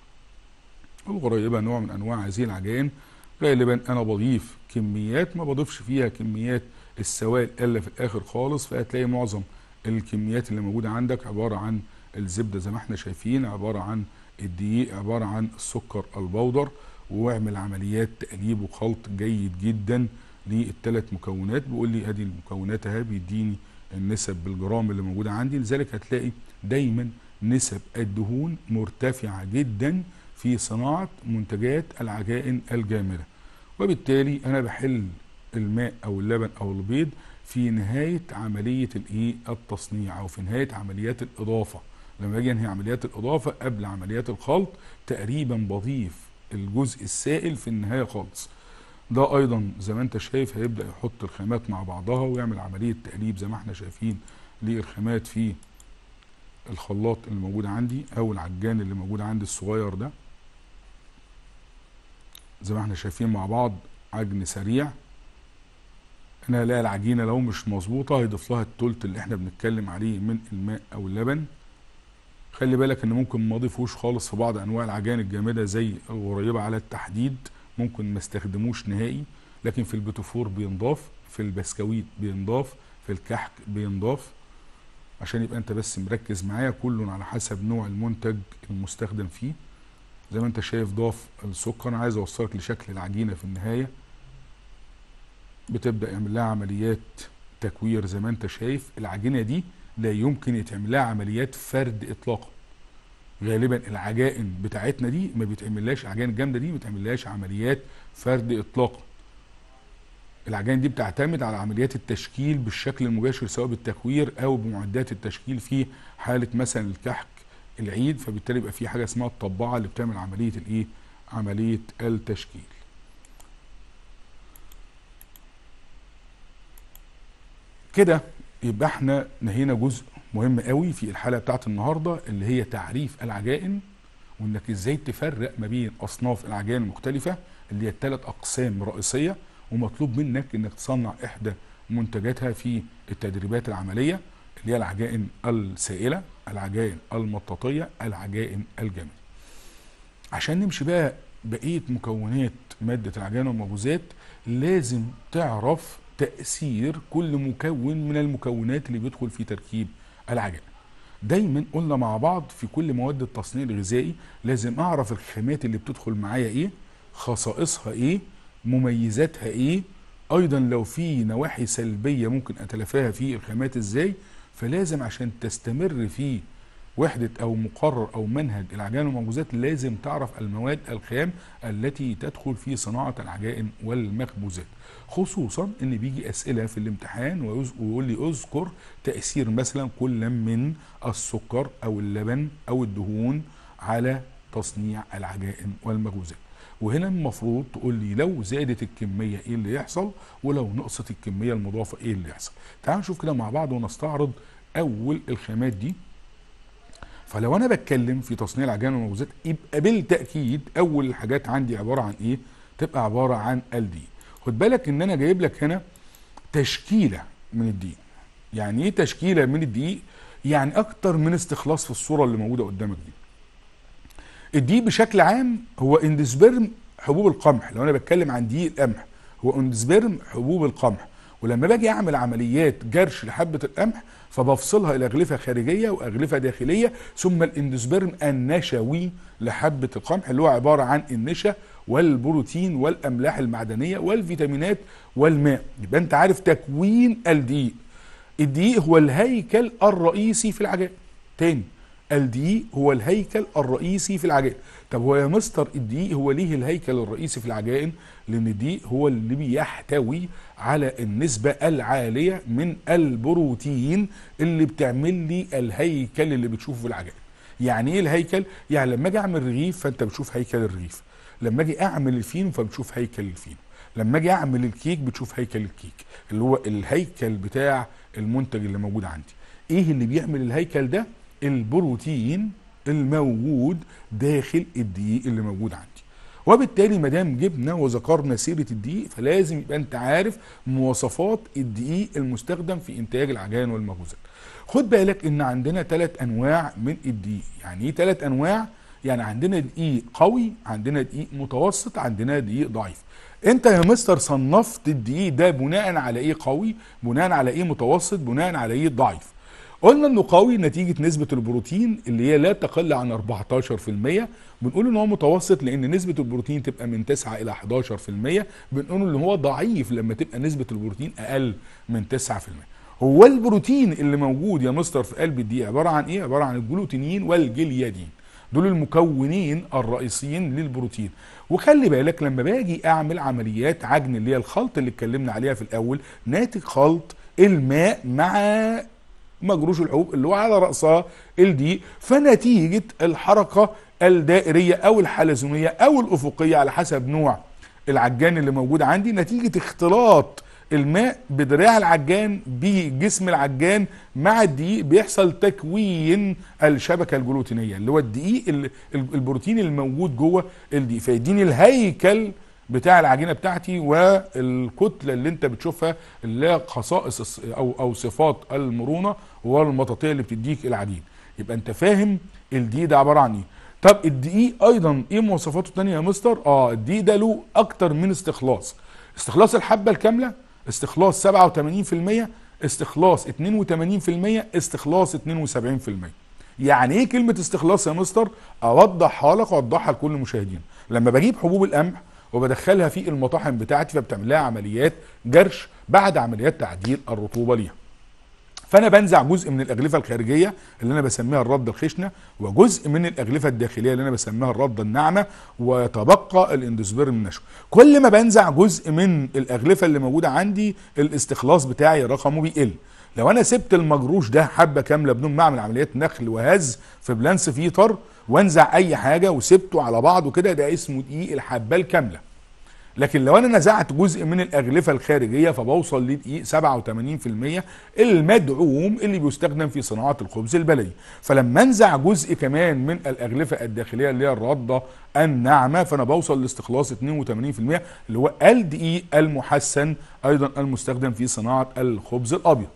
الغريبه نوع من انواع هذه العجائن غالبا انا بضيف كميات ما بضيفش فيها كميات السوائل الا في الاخر خالص فهتلاقي معظم الكميات اللي موجوده عندك عباره عن الزبده زي ما احنا شايفين عباره عن الدقيق عبارة عن السكر البودر واعمل عمليات تقليب وخلط جيد جدا للثلاث مكونات بيقول لي ادي المكونات اهي بيديني النسب بالجرام اللي موجوده عندي لذلك هتلاقي دايما نسب الدهون مرتفعه جدا في صناعه منتجات العجائن الجامده وبالتالي انا بحل الماء او اللبن او البيض في نهايه عمليه الايه التصنيع او في نهايه عمليات الاضافه لما اجي انهي عمليات الاضافه قبل عمليات الخلط تقريبا بضيف الجزء السائل في النهايه خالص ده ايضا زي ما انت شايف هيبدا يحط الخامات مع بعضها ويعمل عمليه تقليب زي ما احنا شايفين للخامات في الخلاط اللي موجود عندي او العجان اللي موجود عندي الصغير ده زي ما احنا شايفين مع بعض عجن سريع انا هلاقي العجينه لو مش مظبوطه هيضيف لها التلت اللي احنا بنتكلم عليه من الماء او اللبن خلي بالك ان ممكن ما اضيفوش خالص في بعض انواع العجائن الجامده زي الغريبه على التحديد ممكن ما استخدموش نهائي لكن في البيتوفور بينضاف في البسكويت بينضاف في الكحك بينضاف عشان يبقى انت بس مركز معايا كل على حسب نوع المنتج المستخدم فيه زي ما انت شايف ضاف السكر انا عايز اوصلك لشكل العجينه في النهايه بتبدا يعمل لها عمليات تكوير زي ما انت شايف العجينه دي لا يمكن يتعمل لها عمليات فرد اطلاقا غالبا العجائن بتاعتنا دي ما بيتعملهاش العجائن الجامده دي ما بيتعملهاش عمليات فرد اطلاقا العجائن دي بتعتمد على عمليات التشكيل بالشكل المباشر سواء بالتكوير او بمعدات التشكيل في حاله مثلا الكحك العيد فبالتالي يبقى في حاجه اسمها الطباعه اللي بتعمل عمليه الايه عمليه التشكيل كده يبقى احنا نهينا جزء مهم قوي في الحلقه بتاعت النهارده اللي هي تعريف العجائن وانك ازاي تفرق ما بين اصناف العجائن المختلفه اللي هي الثلاث اقسام الرئيسيه ومطلوب منك انك تصنع احدى منتجاتها في التدريبات العمليه اللي هي العجائن السائله العجائن المطاطيه العجائن الجامده. عشان نمشي بقى بقيه مكونات ماده العجائن والمخبوزات لازم تعرف تأثير كل مكون من المكونات اللي بيدخل في تركيب العجلة دايما قلنا مع بعض في كل مواد التصنيع الغذائي لازم اعرف الخامات اللي بتدخل معايا ايه خصائصها ايه مميزاتها ايه ايضا لو في نواحي سلبيه ممكن اتلافاها في الخامات ازاي فلازم عشان تستمر في وحدة أو مقرر أو منهج العجائن والمخبوزات لازم تعرف المواد الخام التي تدخل في صناعة العجائن والمخبوزات خصوصا ان بيجي اسئله في الامتحان ويقول لي اذكر تاثير مثلا كل من السكر او اللبن او الدهون على تصنيع العجائن والمخبوزات وهنا المفروض تقول لي لو زادت الكميه ايه اللي يحصل ولو نقصت الكميه المضافه ايه اللي يحصل تعال نشوف كده مع بعض ونستعرض اول الخامات دي فلو انا بتكلم في تصنيع العجائن والمخبوزات يبقى بالتاكيد اول الحاجات عندي عباره عن ايه تبقى عباره عن ال دي خد بالك ان انا جايب لك هنا تشكيله من الدين. يعني ايه تشكيله من الدقيق يعني اكتر من استخلاص في الصوره اللي موجوده قدامك دي الدقيق بشكل عام هو اندسبرم حبوب القمح لو انا بتكلم عن دقيق القمح هو اندسبرم حبوب القمح ولما باجي اعمل عمليات جرش لحبه القمح فبفصلها الى اغلفه خارجيه واغلفه داخليه ثم الاندوسبرم النشوي لحبه القمح اللي هو عباره عن النشا والبروتين والاملاح المعدنيه والفيتامينات والماء يبقى انت عارف تكوين الدقيق الدقيق هو الهيكل الرئيسي في العجائب تاني الدقيق هو الهيكل الرئيسي في العجائب طب هو يا مستر الدقيق هو ليه الهيكل الرئيسي في العجائن لان الدقيق هو اللي بيحتوي على النسبة العالية من البروتين اللي بتعمل لي الهيكل اللي بتشوفه في العجائن يعني ايه الهيكل يعني لما اجي اعمل رغيف فانت بتشوف هيكل الرغيف لما اجي اعمل الفين فبتشوف هيكل الفين. لما اجي اعمل الكيك بتشوف هيكل الكيك اللي هو الهيكل بتاع المنتج اللي موجود عندي ايه اللي بيعمل الهيكل ده البروتين الموجود داخل الدقيق اللي موجود عندي وبالتالي ما دام جبنا وذكرنا سيره الدقيق فلازم يبقى انت عارف مواصفات الدقيق المستخدم في انتاج العجائن والمخبوزات خد بالك ان عندنا ثلاث انواع من الدقيق يعني ايه ثلاث انواع يعني عندنا دقيق قوي عندنا دقيق متوسط عندنا دقيق ضعيف انت يا مستر صنفت الدقيق ده بناء على ايه قوي بناء على ايه متوسط بناء على ايه ضعيف قلنا انه قوي نتيجه نسبه البروتين اللي هي لا تقل عن 14% بنقول ان هو متوسط لان نسبه البروتين تبقى من 9 الى 11% بنقول ان هو ضعيف لما تبقى نسبه البروتين اقل من 9% هو البروتين اللي موجود يا مستر في قلب الدقيق عباره عن ايه عباره عن الجلوتينين والجليادين دول المكونين الرئيسيين للبروتين وخلي بالك لما باجي اعمل عمليات عجن اللي هي الخلط اللي اتكلمنا عليها في الاول ناتج خلط الماء مع مجروش الحبوب اللي هو على رأسها الدي فنتيجة الحركة الدائرية أو الحلزونية أو الأفقية على حسب نوع العجان اللي موجود عندي نتيجة اختلاط الماء بدراع العجان بجسم العجان مع الدقيق بيحصل تكوين الشبكه الجلوتينيه اللي هو الدقيق e البروتين الموجود جوه الدقيق فيديني الهيكل بتاع العجينه بتاعتي والكتله اللي انت بتشوفها اللي خصائص او او صفات المرونه والمطاطيه اللي بتديك العديد يبقى انت فاهم الدقيق ده عباره عن ايه طب الدقيق ايضا ايه مواصفاته الثانيه يا مستر اه الدقيق ده له اكتر من استخلاص استخلاص الحبه الكامله استخلاص 87% استخلاص 82% استخلاص 72% يعني ايه كلمه استخلاص يا مستر اوضحها لك واوضحها لكل المشاهدين لما بجيب حبوب القمح وبدخلها في المطاحن بتاعتي فبتعمل لها عمليات جرش بعد عمليات تعديل الرطوبه ليها فانا بنزع جزء من الاغلفه الخارجيه اللي انا بسميها الرده الخشنه وجزء من الاغلفه الداخليه اللي انا بسميها الرده الناعمه ويتبقى الاندوسبيرم النشو كل ما بنزع جزء من الاغلفه اللي موجوده عندي الاستخلاص بتاعي رقمه بيقل لو انا سبت المجروش ده حبه كامله بدون ما اعمل عمليات نخل وهز في بلانس فيتر وانزع اي حاجه وسبته على بعضه كده ده اسمه دقيق الحبه الكامله لكن لو انا نزعت جزء من الاغلفه الخارجيه فبوصل لدقيق 87% المدعوم اللي بيستخدم في صناعه الخبز البلدي فلما انزع جزء كمان من الاغلفه الداخليه اللي هي الرده الناعمه فانا بوصل لاستخلاص 82% اللي هو الدقيق المحسن ايضا المستخدم في صناعه الخبز الابيض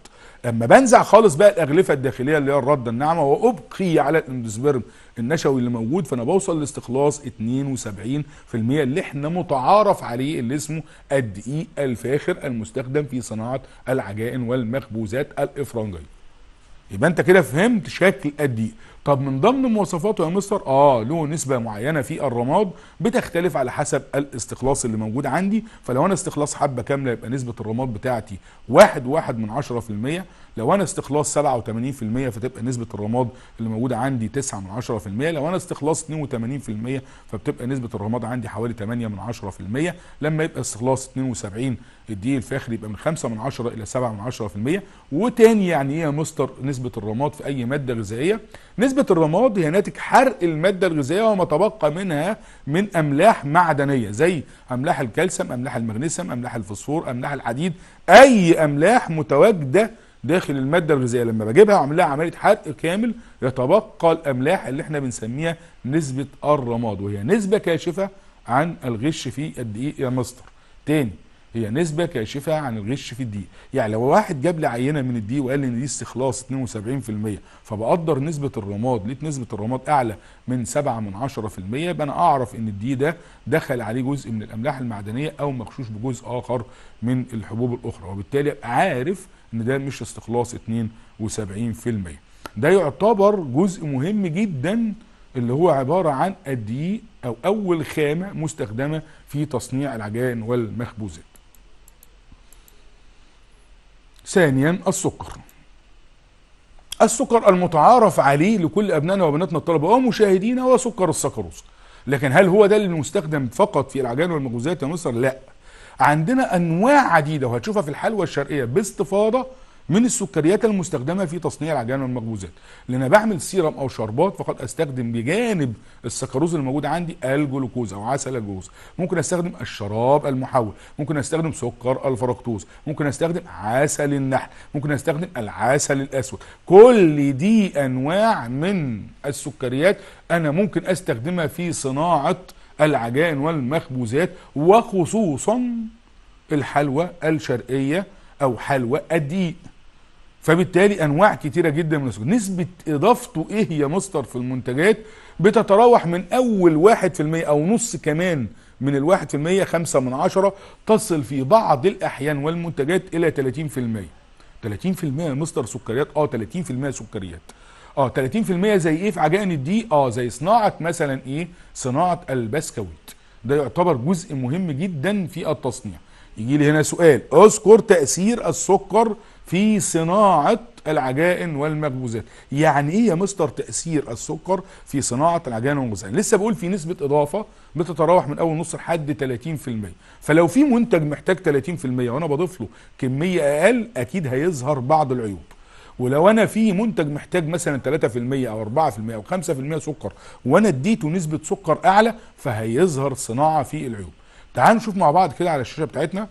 لما بنزع خالص بقى الاغلفه الداخليه اللي هي الرده الناعمه وابقي على الاندوسبرم النشوي اللي موجود فانا بوصل لاستخلاص 72% اللي احنا متعارف عليه اللي اسمه الدقيق الفاخر المستخدم في صناعه العجائن والمخبوزات الافرنجيه يبقى انت كده فهمت شكل الدقيق طب من ضمن مواصفاته يا مستر اه له نسبه معينه في الرماد بتختلف على حسب الاستخلاص اللي موجود عندي فلو انا استخلاص حبه كامله يبقى نسبه الرماد بتاعتي واحد واحد من عشرة في المية لو انا استخلاص 87% فتبقى نسبه الرماد اللي موجوده عندي 9 من 10% لو انا استخلاص 82% فبتبقى نسبه الرماد عندي حوالي 8 من 10% لما يبقى استخلاص 72 الدي الفاخر يبقى من 5 من 10 الى 7 من 10% وتاني يعني ايه يا مستر نسبه الرماد في اي ماده غذائيه نسبه الرماد هي ناتج حرق الماده الغذائيه وما تبقى منها من املاح معدنيه زي املاح الكالسيوم املاح المغنيسيوم املاح الفوسفور املاح الحديد اي املاح متواجده داخل الماده الغذائيه لما بجيبها واعمل لها عمليه حرق كامل يتبقى الاملاح اللي احنا بنسميها نسبه الرماد وهي نسبه كاشفه عن الغش في الدقيق يا مستر تاني هي نسبة كاشفة عن الغش في الدقيق يعني لو واحد جاب لي عينة من الدقيق وقال لي ان دي استخلاص 72% فبقدر نسبة الرماد لقيت نسبة الرماد اعلى من 7 من 10% يبقى انا اعرف ان الدقيق ده دخل عليه جزء من الاملاح المعدنية او مغشوش بجزء اخر من الحبوب الاخرى وبالتالي أبقى عارف ان ده مش استخلاص 72% ده يعتبر جزء مهم جدا اللي هو عبارة عن الدقيق أو أول خامة مستخدمة في تصنيع العجائن والمخبوزات ثانيا السكر السكر المتعارف عليه لكل أبنائنا وبناتنا الطلبة ومشاهدينا هو سكر السكروز لكن هل هو ده اللي مستخدم فقط في العجائن والمخبوزات يا مصر؟ لا عندنا انواع عديده وهتشوفها في الحلوى الشرقيه باستفاضه من السكريات المستخدمه في تصنيع العجائن والمخبوزات لان بعمل سيرم او شربات فقد استخدم بجانب السكروز الموجود عندي الجلوكوز او عسل الجوز ممكن استخدم الشراب المحول ممكن استخدم سكر الفركتوز ممكن استخدم عسل النحل ممكن استخدم العسل الاسود كل دي انواع من السكريات انا ممكن استخدمها في صناعه العجائن والمخبوزات وخصوصا الحلوى الشرقية أو حلوى الدقيق فبالتالي أنواع كتيرة جدا من السكر نسبة إضافته إيه يا مستر في المنتجات بتتراوح من أول واحد في المية أو نص كمان من الواحد في المية خمسة من عشرة تصل في بعض الأحيان والمنتجات إلى 30 في المية 30 في المية مستر سكريات آه 30 في المية سكريات اه 30% زي ايه في عجائن الدقيق اه زي صناعه مثلا ايه صناعه البسكويت ده يعتبر جزء مهم جدا في التصنيع يجي لي هنا سؤال اذكر تاثير السكر في صناعه العجائن والمخبوزات يعني ايه يا مستر تاثير السكر في صناعه العجائن والمخبوزات لسه بقول في نسبه اضافه بتتراوح من اول نص لحد 30% فلو في منتج محتاج 30% وانا بضيف له كميه اقل اكيد هيظهر بعض العيوب ولو انا في منتج محتاج مثلا 3% او 4% او 5% سكر وانا اديته نسبه سكر اعلى فهيظهر صناعه في العيوب تعالوا نشوف مع بعض كده على الشاشه بتاعتنا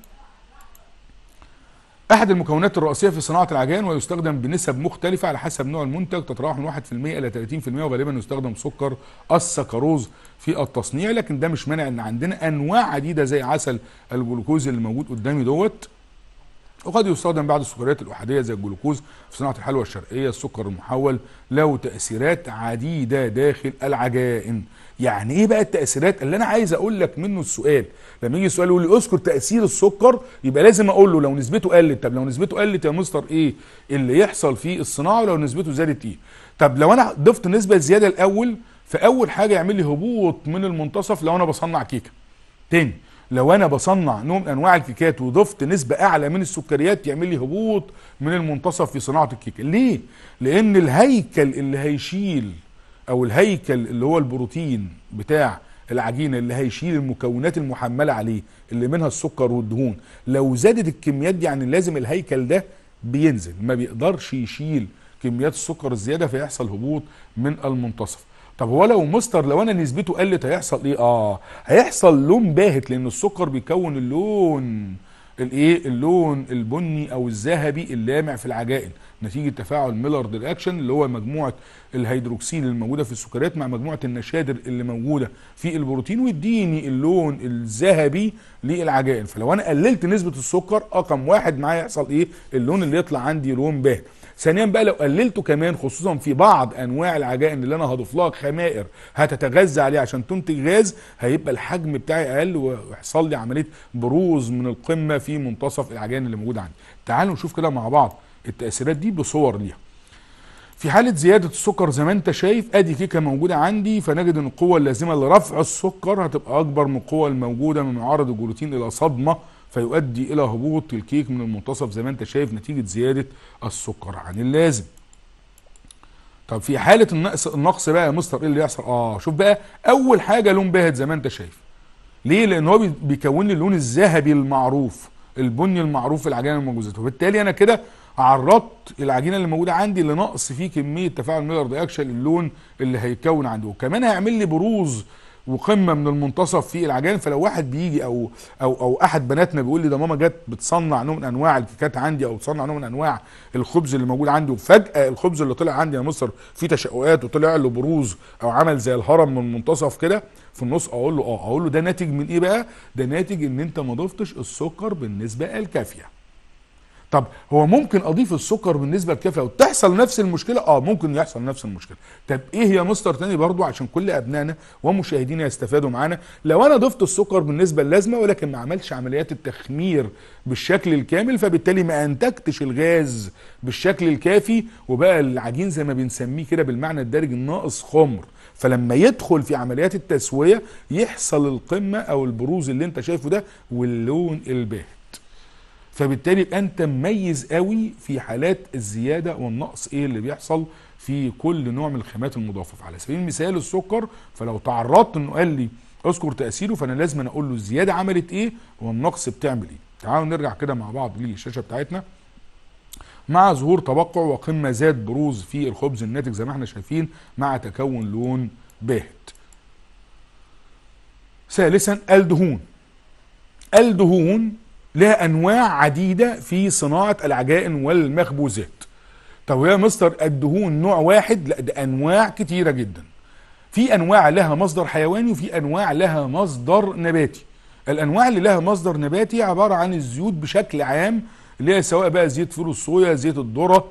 احد المكونات الرئيسيه في صناعه العجائن ويستخدم بنسب مختلفه على حسب نوع المنتج تتراوح من 1% الى 30% وغالبا يستخدم سكر السكروز في التصنيع لكن ده مش مانع ان عندنا انواع عديده زي عسل الجلوكوز اللي موجود قدامي دوت وقد يستخدم بعض السكريات الأحادية زي الجلوكوز في صناعة الحلوى الشرقية السكر المحول له تأثيرات عديدة داخل العجائن يعني ايه بقى التأثيرات اللي انا عايز اقول لك منه السؤال لما يجي السؤال يقول لي اذكر تأثير السكر يبقى لازم اقول له لو نسبته قلت طب لو نسبته قلت يا مستر ايه اللي يحصل في الصناعة ولو نسبته زادت ايه طب لو انا ضفت نسبة زيادة الاول فاول حاجة يعمل لي هبوط من المنتصف لو انا بصنع كيكة تاني لو انا بصنع نوع من انواع الكيكات وضفت نسبه اعلى من السكريات يعمل لي هبوط من المنتصف في صناعه الكيكه ليه لان الهيكل اللي هيشيل او الهيكل اللي هو البروتين بتاع العجينه اللي هيشيل المكونات المحمله عليه اللي منها السكر والدهون لو زادت الكميات دي يعني لازم الهيكل ده بينزل ما بيقدرش يشيل كميات السكر الزياده فيحصل هبوط من المنتصف طب هو لو مستر لو انا نسبته قلت هيحصل ايه اه هيحصل لون باهت لان السكر بيكون اللون الايه اللون البني او الذهبي اللامع في العجائن نتيجه تفاعل ميلر رياكشن اللي هو مجموعه الهيدروكسيل الموجوده في السكريات مع مجموعه النشادر اللي موجوده في البروتين ويديني اللون الذهبي للعجائن فلو انا قللت نسبه السكر رقم واحد معايا يحصل ايه اللون اللي يطلع عندي لون باهت ثانيا بقى لو قللته كمان خصوصا في بعض انواع العجائن اللي انا هضيف لها خمائر هتتغذى عليه عشان تنتج غاز هيبقى الحجم بتاعي اقل ويحصل لي عمليه بروز من القمه في منتصف العجائن اللي موجوده عندي تعالوا نشوف كده مع بعض التاثيرات دي بصور ليها في حالة زيادة السكر زي ما انت شايف ادي كيكة موجودة عندي فنجد ان القوة اللازمة لرفع السكر هتبقى اكبر من القوة الموجودة من معارض الجلوتين الى صدمة فيؤدي الى هبوط الكيك من المنتصف زي ما انت شايف نتيجه زياده السكر عن اللازم طب في حاله النقص النقص بقى يا مستر ايه اللي يحصل اه شوف بقى اول حاجه لون باهت زي ما انت شايف ليه لان هو بيكون لي اللون الذهبي المعروف البني المعروف في العجينه الموجودة وبالتالي انا كده عرضت العجينه اللي موجوده عندي لنقص فيه كميه تفاعل ميلر رياكشن اللون اللي هيكون عندي وكمان هيعمل لي بروز وقمه من المنتصف في العجائن فلو واحد بيجي او او او احد بناتنا بيقول لي ده ماما جت بتصنع نوع من انواع الكيكات عندي او بتصنع نوع من انواع الخبز اللي موجود عندي وفجاه الخبز اللي طلع عندي يا مصر فيه تشققات وطلع له بروز او عمل زي الهرم من المنتصف كده في النص اقول له اه اقول له ده ناتج من ايه بقى؟ ده ناتج ان انت ما ضفتش السكر بالنسبه الكافيه. طب هو ممكن اضيف السكر بالنسبه الكافيه وتحصل نفس المشكله اه ممكن يحصل نفس المشكله طب ايه يا مستر تاني برضو عشان كل ابنائنا ومشاهدينا يستفادوا معانا لو انا ضفت السكر بالنسبه اللازمه ولكن ما عملش عمليات التخمير بالشكل الكامل فبالتالي ما انتجتش الغاز بالشكل الكافي وبقى العجين زي ما بنسميه كده بالمعنى الدارج ناقص خمر فلما يدخل في عمليات التسويه يحصل القمه او البروز اللي انت شايفه ده واللون الباهت فبالتالي انت مميز قوي في حالات الزياده والنقص ايه اللي بيحصل في كل نوع من الخامات المضافه على سبيل المثال السكر فلو تعرضت انه قال لي اذكر تاثيره فانا لازم أنا اقول له الزياده عملت ايه والنقص بتعمل ايه تعالوا نرجع كده مع بعض للشاشه بتاعتنا مع ظهور توقع وقمه زاد بروز في الخبز الناتج زي ما احنا شايفين مع تكون لون باهت ثالثا الدهون الدهون لها انواع عديده في صناعه العجائن والمخبوزات طب يا مستر الدهون نوع واحد لا ده انواع كتيره جدا في انواع لها مصدر حيواني وفي انواع لها مصدر نباتي الانواع اللي لها مصدر نباتي عباره عن الزيوت بشكل عام اللي هي سواء بقى زيت فول الصويا زيت الذره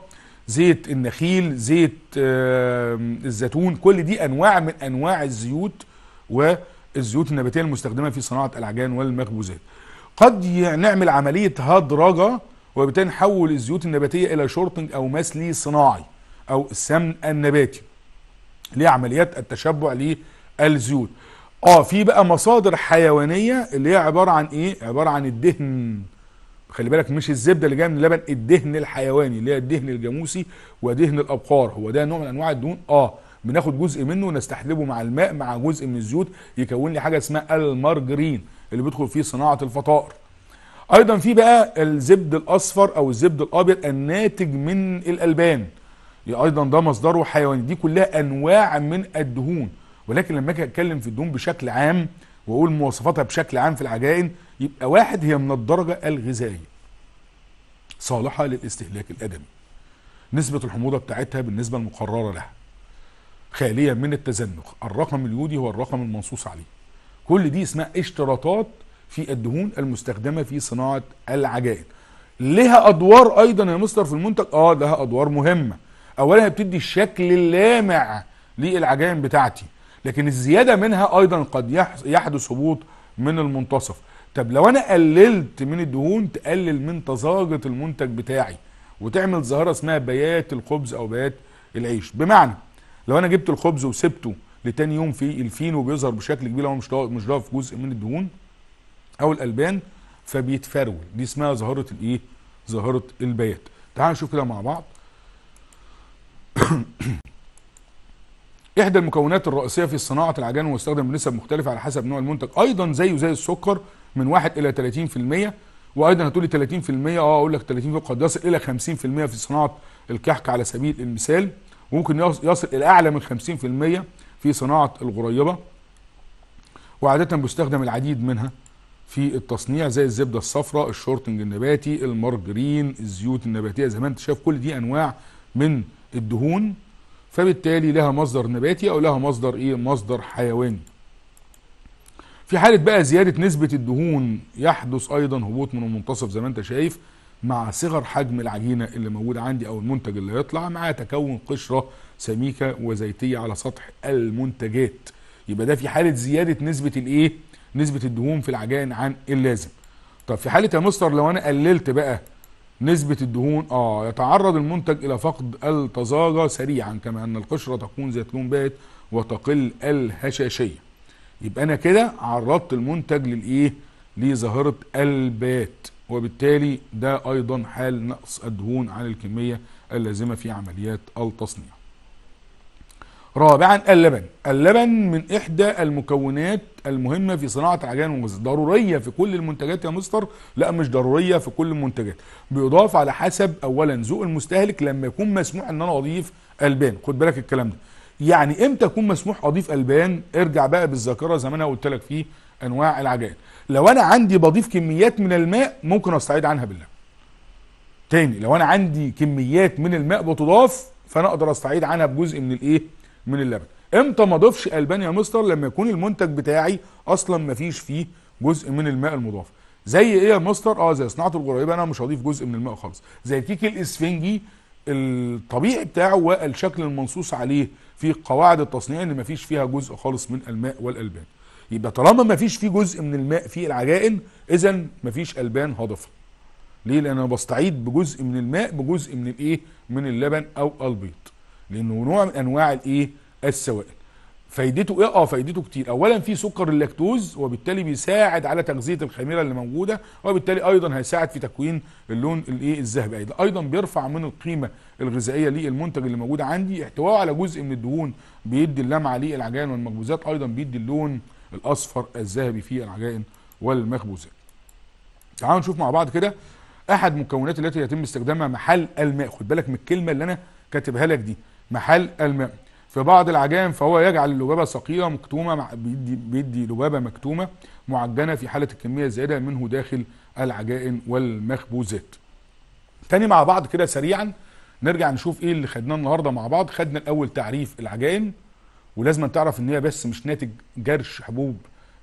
زيت النخيل زيت آه الزيتون كل دي انواع من انواع الزيوت والزيوت النباتيه المستخدمه في صناعه العجائن والمخبوزات قد نعمل عملية هدرجة وبالتالي نحول الزيوت النباتية إلى شورتنج أو مسلي صناعي أو السمن النباتي لعمليات التشبع للزيوت اه في بقى مصادر حيوانية اللي هي عبارة عن ايه عبارة عن الدهن خلي بالك مش الزبدة اللي جاية من اللبن الدهن الحيواني اللي هي الدهن الجاموسي ودهن الابقار هو ده نوع من انواع الدهون اه بناخد جزء منه ونستحلبه مع الماء مع جزء من الزيوت يكون لي حاجة اسمها المارجرين اللي بيدخل فيه صناعه الفطائر ايضا في بقى الزبد الاصفر او الزبد الابيض الناتج من الالبان ايضا ده مصدره حيواني دي كلها انواع من الدهون ولكن لما اجي اتكلم في الدهون بشكل عام واقول مواصفاتها بشكل عام في العجائن يبقى واحد هي من الدرجه الغذائيه صالحه للاستهلاك الادمي نسبه الحموضه بتاعتها بالنسبه المقرره لها خاليه من التزنخ الرقم اليودي هو الرقم المنصوص عليه كل دي اسمها اشتراطات في الدهون المستخدمه في صناعه العجائن لها ادوار ايضا يا مستر في المنتج اه لها ادوار مهمه اولا هي بتدي الشكل اللامع للعجائن بتاعتي لكن الزياده منها ايضا قد يحدث هبوط من المنتصف طب لو انا قللت من الدهون تقلل من تزاجة المنتج بتاعي وتعمل ظاهرة اسمها بيات الخبز او بيات العيش بمعنى لو انا جبت الخبز وسبته لتاني يوم في الفينو بيظهر بشكل كبير لو مش مش في جزء من الدهون او الالبان فبيتفرول دي اسمها ظاهره الايه ظاهره البيات تعالوا نشوف كده مع بعض <coughs> احدى المكونات الرئيسيه في صناعه العجان ويستخدم بنسب مختلفه على حسب نوع المنتج ايضا زيه زي السكر من 1 الى 30% وايضا هتقولي 30% اه اقول لك 30% قد يصل الى 50% في صناعه الكحك على سبيل المثال وممكن يصل الى اعلى من 50% في صناعة الغريبة وعادة بيستخدم العديد منها في التصنيع زي الزبدة الصفراء الشورتنج النباتي المارجرين الزيوت النباتية زي ما انت شايف كل دي انواع من الدهون فبالتالي لها مصدر نباتي او لها مصدر ايه مصدر حيواني في حالة بقى زيادة نسبة الدهون يحدث ايضا هبوط من المنتصف زي ما انت شايف مع صغر حجم العجينة اللي موجودة عندي او المنتج اللي هيطلع مع تكون قشرة سميكه وزيتيه على سطح المنتجات يبقى ده في حاله زياده نسبه الايه نسبه الدهون في العجائن عن اللازم طب في حاله يا مستر لو انا قللت بقى نسبة الدهون اه يتعرض المنتج الى فقد التزاجة سريعا كما ان القشرة تكون ذات لون بات وتقل الهشاشية يبقى انا كده عرضت المنتج للايه لظاهرة البات وبالتالي ده ايضا حال نقص الدهون عن الكمية اللازمة في عمليات التصنيع رابعا اللبن اللبن من إحدى المكونات المهمة في صناعة العجائن والمخبزات ضرورية في كل المنتجات يا مستر لا مش ضرورية في كل المنتجات بيضاف على حسب أولا ذوق المستهلك لما يكون مسموح أن أنا أضيف ألبان خد بالك الكلام ده يعني امتى اكون مسموح اضيف البان ارجع بقى بالذاكره زي ما انا قلت لك في انواع العجائن لو انا عندي بضيف كميات من الماء ممكن استعيد عنها بالله تاني لو انا عندي كميات من الماء بتضاف فانا اقدر استعيد عنها بجزء من الايه من اللبن امتى ما اضيفش البان يا مستر لما يكون المنتج بتاعي اصلا ما فيش فيه جزء من الماء المضاف زي ايه يا مستر اه زي صناعه الجريبه انا مش هضيف جزء من الماء خالص زي الكيك الاسفنجي الطبيعي بتاعه والشكل المنصوص عليه في قواعد التصنيع ان ما فيش فيها جزء خالص من الماء والالبان يبقى طالما ما فيش فيه جزء من الماء في العجائن اذا ما فيش البان هضفه ليه لان انا بستعيد بجزء من الماء بجزء من الايه من اللبن او البيض لانه نوع من انواع الايه السوائل فايدته ايه اه فايدته كتير اولا في سكر اللاكتوز وبالتالي بيساعد على تغذيه الخميره اللي موجوده وبالتالي ايضا هيساعد في تكوين اللون الايه الذهبي ايضا ايضا بيرفع من القيمه الغذائيه للمنتج اللي موجود عندي احتوائه على جزء من الدهون بيدي اللمعه للعجائن والمخبوزات ايضا بيدي اللون الاصفر الذهبي في العجائن والمخبوزات تعالوا نشوف مع بعض كده احد مكونات التي يتم استخدامها محل الماء خد بالك من الكلمه اللي انا كاتبها لك دي محل الماء في بعض العجائن فهو يجعل اللبابة ثقيلة مكتومة مع بيدي, بيدي لبابة مكتومة معجنة في حالة الكمية الزائدة منه داخل العجائن والمخبوزات تاني مع بعض كده سريعا نرجع نشوف ايه اللي خدناه النهارده مع بعض خدنا الاول تعريف العجائن ولازم تعرف ان هي بس مش ناتج جرش حبوب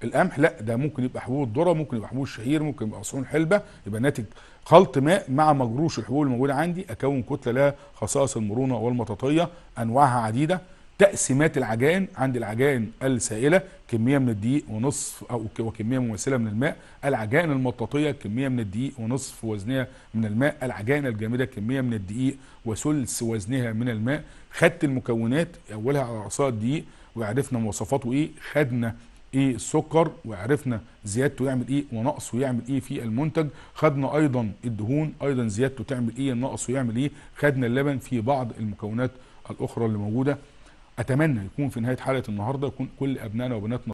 القمح لا ده ممكن يبقى حبوب الذره ممكن يبقى حبوب الشعير ممكن يبقى صحون حلبه يبقى ناتج خلط ماء مع مجروش الحبوب الموجوده عندي اكون كتله لها خصائص المرونه والمطاطيه انواعها عديده تقسيمات العجائن عندي العجائن السائله كميه من الدقيق ونصف او وكميه مماثله من الماء العجائن المطاطيه كميه من الدقيق ونصف وزنها من الماء العجائن الجامده كميه من الدقيق وثلث وزنها من الماء خدت المكونات اولها على اعصار الدقيق وعرفنا مواصفاته ايه خدنا ايه السكر وعرفنا زيادته يعمل ايه ونقصه يعمل ايه في المنتج خدنا ايضا الدهون ايضا زيادته تعمل ايه نقصه يعمل ايه خدنا اللبن في بعض المكونات الاخرى اللي موجوده اتمنى يكون في نهايه حلقه النهارده يكون كل ابنائنا وبناتنا